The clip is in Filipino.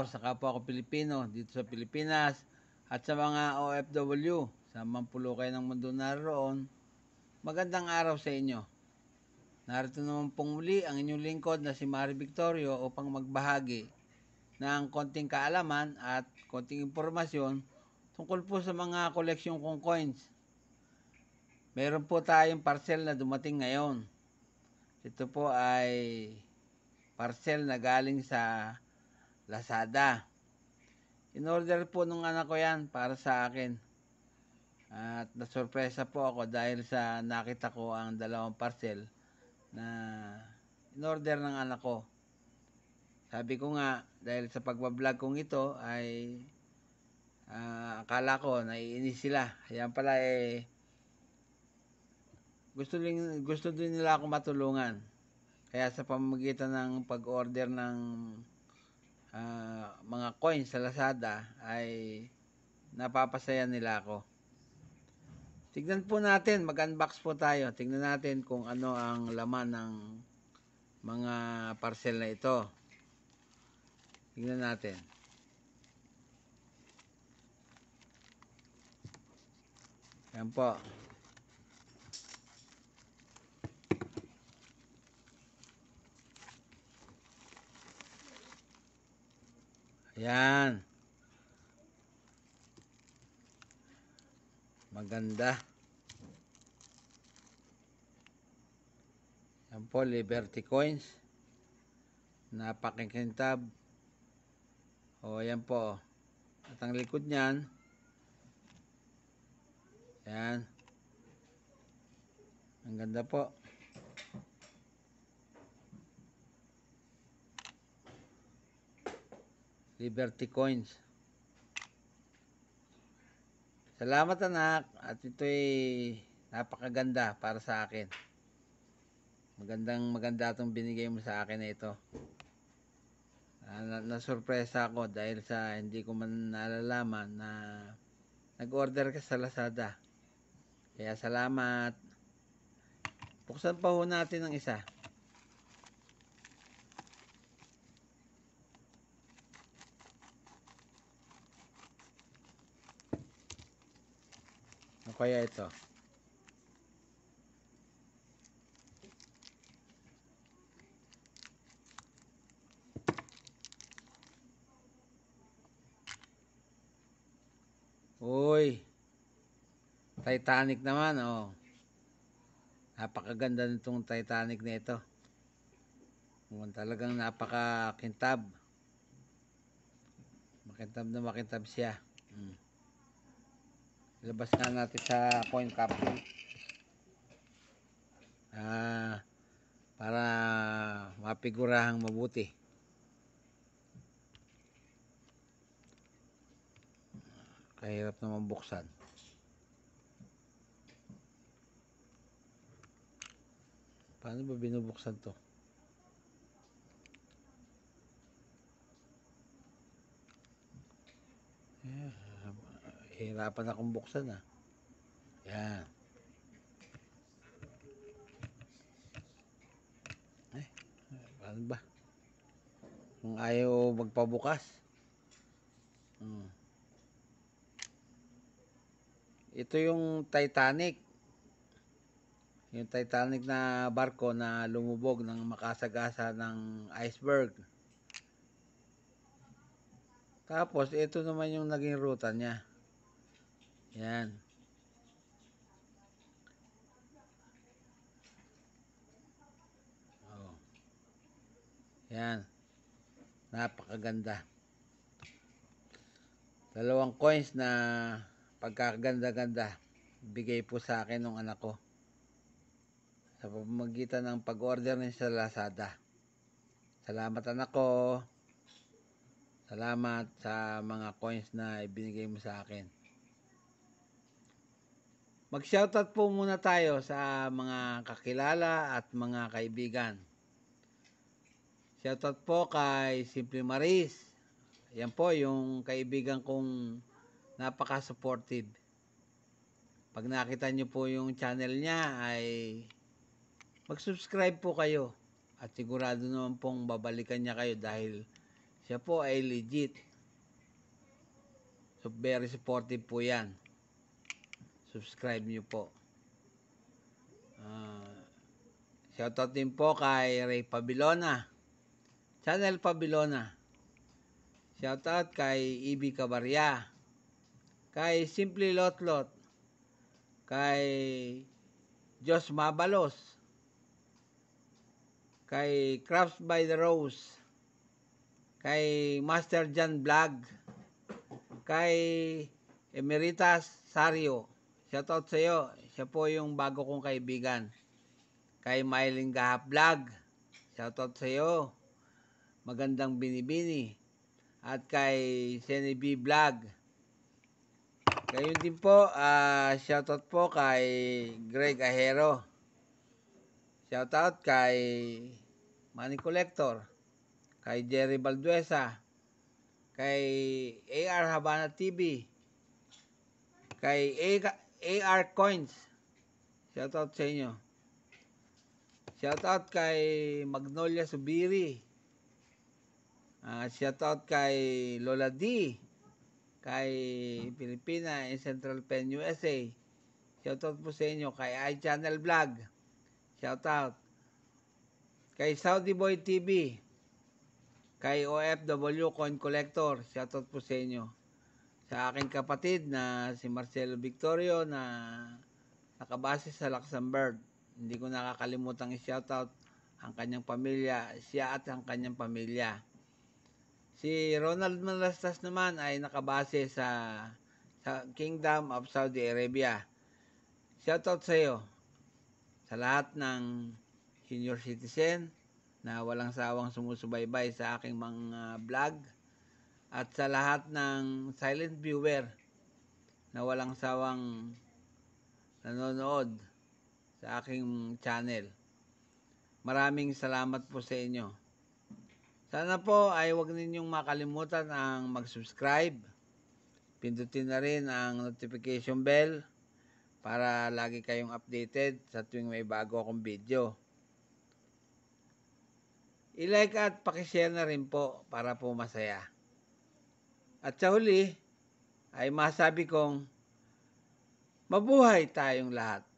araw sa kapwa ko Pilipino dito sa Pilipinas at sa mga OFW sa kayo ng mundo naroon. Magandang araw sa inyo. Narito naman pong muli ang inyong lingkod na si Mari Victorio upang magbahagi ng konting kaalaman at konting impormasyon tungkol po sa mga koleksyon kong coins. Meron po tayong parcel na dumating ngayon. Ito po ay parcel na galing sa Lazada. In-order po nung anak ko yan para sa akin. At nasurpresa po ako dahil sa nakita ko ang dalawang parcel na in-order ng anak ko. Sabi ko nga, dahil sa pagbablog kong ito ay uh, akala ko naiinis sila. Ayan pala eh gusto din, gusto din nila ako matulungan. Kaya sa pamamagitan ng pag-order ng uh, mga coins sa Lazada ay napapasaya nila ako. Tignan po natin, mag-unbox po tayo. Tignan natin kung ano ang laman ng mga parcel na ito. Tignan natin. Yan po. Yan. Maganda. Yan po, Liberty Coins. Napakikintab. O, ayan po. At ang likod niyan, yan. Ang ganda po. Liberty Coins. Salamat anak at ito'y napakaganda para sa akin. Magandang maganda itong binigay mo sa akin na ito. Uh, Nasurpresa na ako dahil sa hindi ko man nalalaman na nag-order ka sa Lazada. Kaya salamat. Buksan pa ho natin ang isa. kaya ito Uy. Titanic naman, oh. Napakaganda nitong Titanic nito. ito. Talagang napaka-kintab. Makintab na makintab siya. Mm labas na natin sa coin capsule ah, para mapigurahang mabuti kahirap naman buksan paano ba binubuksan to yeah. Hirapan akong buksan ah. Yan. Eh, ano ba? Kung ayaw magpabukas. Hmm. Ito yung Titanic. Yung Titanic na barko na lumubog ng makasagasa ng iceberg. Tapos, ito naman yung naging ruta niya. Yan. Oh. Yan. Napakaganda. Dalawang coins na pagkaganda-ganda bigay po sa akin ng anak ko sa pamamagitan ng pag-order niya sa Lazada. Salamat anak ko. Salamat sa mga coins na ibinigay mo sa akin. Mag-shoutout po muna tayo sa mga kakilala at mga kaibigan. Shoutout po kay Simple Maris. Yan po yung kaibigan kong napaka-supportive. Pag nakita nyo po yung channel niya ay mag-subscribe po kayo. At sigurado naman pong babalikan niya kayo dahil siya po ay legit. So very supportive po yan subscribe nyo po. Uh, shoutout din po kay Ray Pabilona. Channel Pabilona. Shoutout kay EB Cabarya. Kay Simply Lotlot. Kay Jos Mabalos. Kay Crafts by the Rose. Kay Master Jan Vlog. Kay Emeritas Sario Shoutout sa iyo. Siya po yung bago kong kaibigan. Kay Mylene Gahap Vlog. Shoutout sa iyo. Magandang binibini. At kay Senny B Vlog. Kayo din po, uh, shoutout po kay Greg Ahero. Shoutout kay Money Collector, kay Jerry Balduesa, kay AR Habana TV, kay A AR Coins. Shoutout sa inyo. Shoutout kay Magnolia Subiri. Uh, shoutout kay Lola D. Kay Pilipina in Central Penn, USA. Shoutout po sa inyo kay iChannel Vlog. Shoutout. Kay Saudi Boy TV. Kay OFW Coin Collector. Shoutout po sa inyo sa aking kapatid na si Marcelo Victorio na nakabase sa Luxembourg. Hindi ko nakakalimutang i-shoutout ang kanyang pamilya, siya at ang kanyang pamilya. Si Ronald Malastas naman ay nakabase sa, sa Kingdom of Saudi Arabia. Shoutout sa iyo sa lahat ng senior citizen na walang sawang sumusubaybay sa aking mga vlog at sa lahat ng silent viewer na walang sawang nanonood sa aking channel. Maraming salamat po sa inyo. Sana po ay huwag ninyong makalimutan ang mag-subscribe. Pindutin na rin ang notification bell para lagi kayong updated sa tuwing may bago akong video. I-like at pakishare na rin po para po masaya. At sa huli, ay masabi kong mabuhay tayong lahat.